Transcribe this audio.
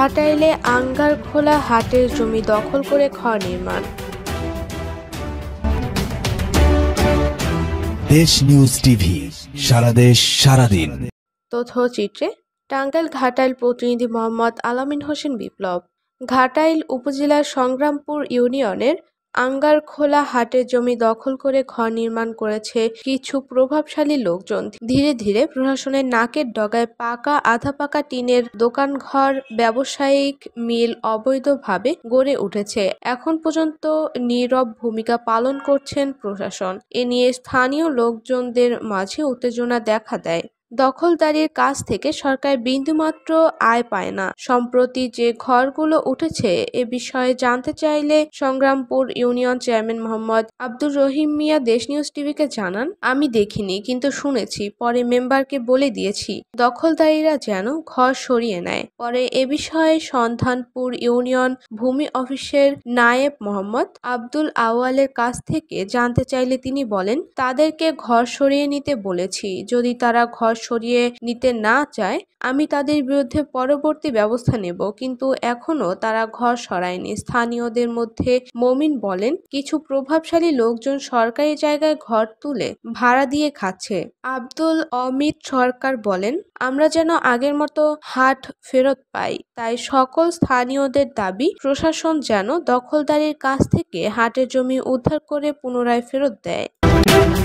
ঘাটাইলে আঙ্গার খোলা হাটের জমি দখল করে ঘর নির্মাণ দেশ নিউজ টিভি সারা দেশ সারাদিন তথ্যচিত্রে টাঙ্গাইল ঘাটাইল প্রতিনিধি মোহাম্মদ আলামিন হোসেন বিপ্লব ঘাটাইল উপজেলার সংগ্রামপুর ইউনিয়নের আঙ্গারখোলা হাটের জমি দখল করে ঘর নির্মাণ করেছে কিছু প্রভাবশালী লোকজন ধীরে ধীরে প্রশাসনের নাকের ডগায় পাকা আধা পাকা টিনের দোকানঘর ব্যবসায়িক মিল অবৈধভাবে গড়ে উঠেছে এখন পর্যন্ত নীরব ভূমিকা পালন করছেন প্রশাসন এ নিয়ে স্থানীয় লোকজনদের মাঝে উত্তেজনা দেখা দেয় দখলদারির কাছ থেকে সরকার বিন্দুমাত্র আয় পায় না সম্প্রতি যে ঘরগুলো উঠেছে এ বিষয়ে জানতে চাইলে Sangrampur union chairman Mohammad Abdur Rahim Mia Desh news টিভিকে জানান আমি দেখিনি কিন্তু শুনেছি পরে মেম্বারকে বলে দিয়েছি দখলদারীরা যেন ঘর সরিয়ে নেয় পরে এ বিষয়ে সন্ধানপুর ইউনিয়ন ভূমি অফিসের নায়েব মোহাম্মদ আব্দুল আওয়ালের কাছ থেকে জানতে চাইলে তিনি বলেন তাদেরকে ঘর সরিয়ে নিতে বলেছি যদি তারা ঘর সরিয়ে নিতে না চায় আমি তাদের বিরুদ্ধে পরবর্তী ব্যবস্থা নেব কিন্তু এখনও তারা ঘর সরায়নি স্থানীয়দের মধ্যে মমিন বলেন কিছু প্রভাবশালী লোকজন সরকারি জায়গায় ঘর তুলে ভাড়া দিয়ে খাচ্ছে আব্দুল অমিত সরকার বলেন আমরা যেন আগের মতো হাট ফেরত পাই তাই সকল স্থানীয়দের দাবি প্রশাসন যেন দখলদারির কাছ থেকে হাটের জমি উদ্ধার করে পুনরায় ফেরত দেয়